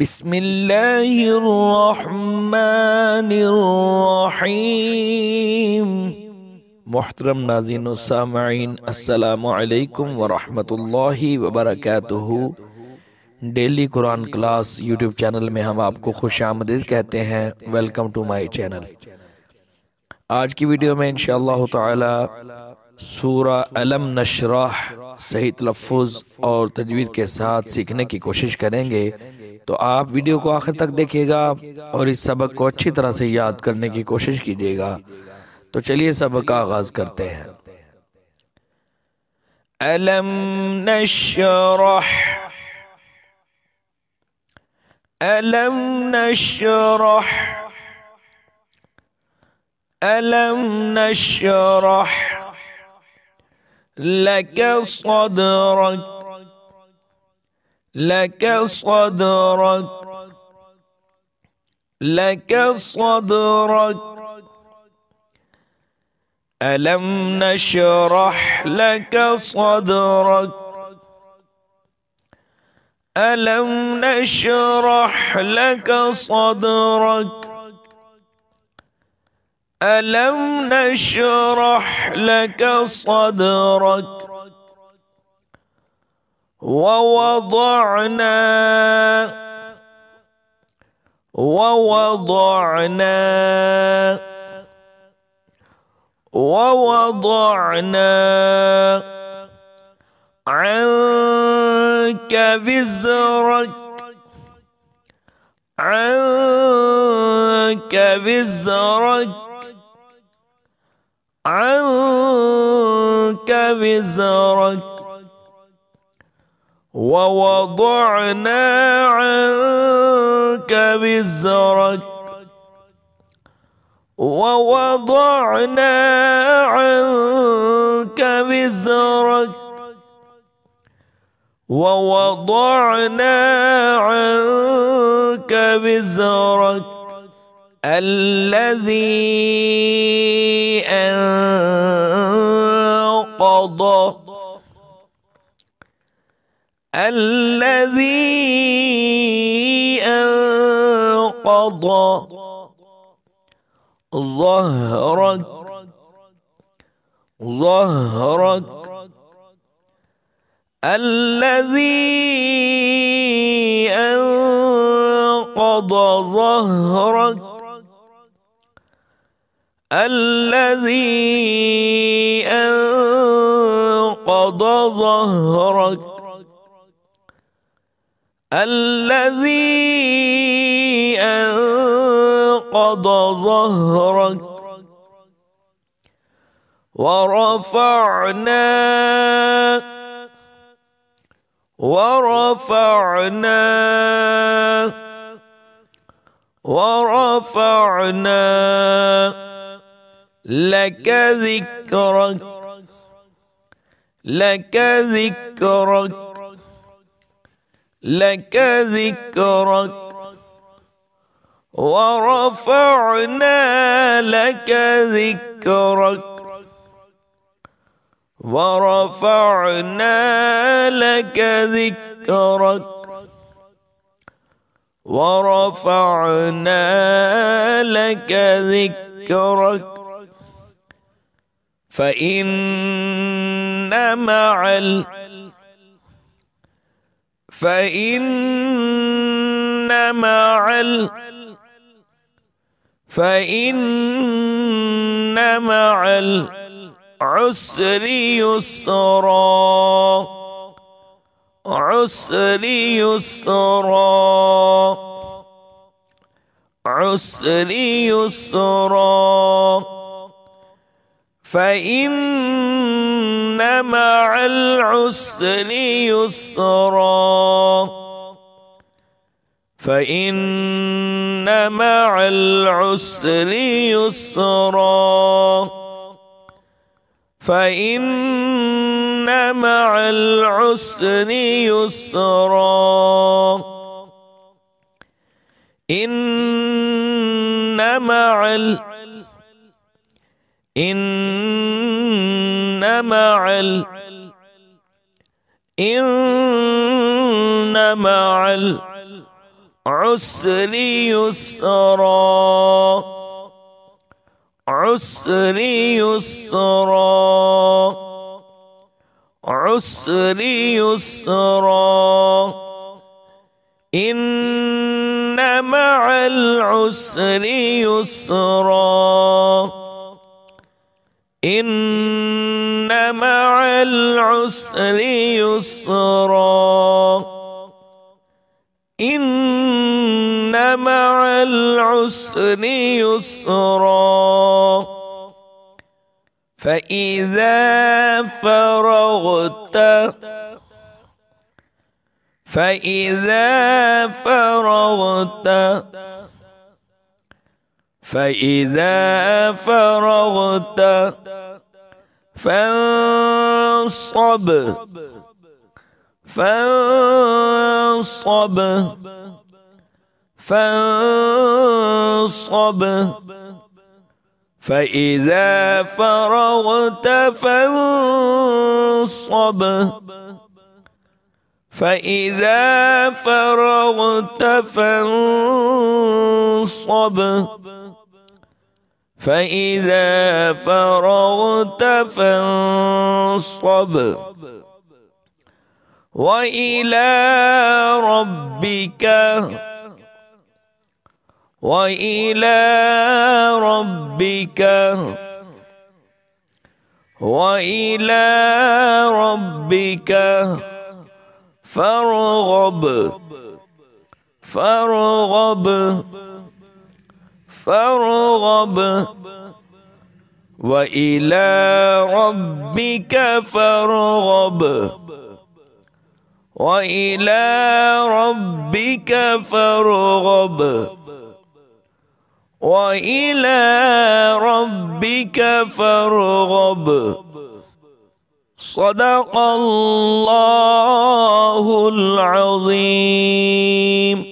بسم اللہ الرحمن الرحیم محترم ناظرین و سامعین السلام علیکم ورحمۃ اللہ وبرکاتہ ڈیلی قرآن کلاس یوٹیوب چینل میں ہم آپ کو خوش آمدید کہتے ہیں ویلکم ٹو مائی چینل آج کی ویڈیو میں انشاءاللہ تعالی سورہ علم نشرح صحیح تلفظ اور تجوید کے ساتھ سیکھنے کی کوشش کریں گے तो आप वीडियो को आखिर तक देखिएगा और इस सबक को अच्छी तरह से याद करने की कोशिश कीजिएगा तो चलिए सबक का आगाज करते हैं अलम अलम अलम नशरह लक सदरक لك صدرك لك صدرك ألم نشرح لك صدرك ألم نشرح لك صدرك ألم نشرح لك صدرك ووضعنا ووضعنا ووضعنا عنك بزرك عنك بزرك عنك بزرك ووضعنا عنك وزرك ووضعنا عنك وزرك ووضعنا عنك وزرك الذي أنقضه الذي أنقض ظهرك ظهرك الذي أنقض ظهرك الذي أنقض ظهرك الذي أنقض ظهرك ورفعنا ورفعنا ورفعنا لك ذكرك لك ذكرك لك ذكرك ورفعنا لك ذكرك ورفعنا لك ذكرك ورفعنا لك ذكرك فإن مع فإن مع ال فإن مع العسر يسرا عسر يسرا عسر يسرا فإن مع العسر يسرا فإن مع العسر يسرا فإن مع العسر يسرا إن مع العسر إن مع ال إن مع العسر يسرا عسر يسرا عسر يسرا إن مع العسر يسرا إن مع العسر يسرا إن مع العسر يسرا فإذا فرغت فإذا فرغت فإذا فرغت فانصب فانصب فانصب فإذا فرغت فانصب فإذا فرغت فانصب فإذا فرغت فانصب وإلى ربك وإلى ربك وإلى ربك فارغب فارغب فارغب وإلى ربك فارغب وإلى ربك فارغب وإلى ربك فارغب صدق الله العظيم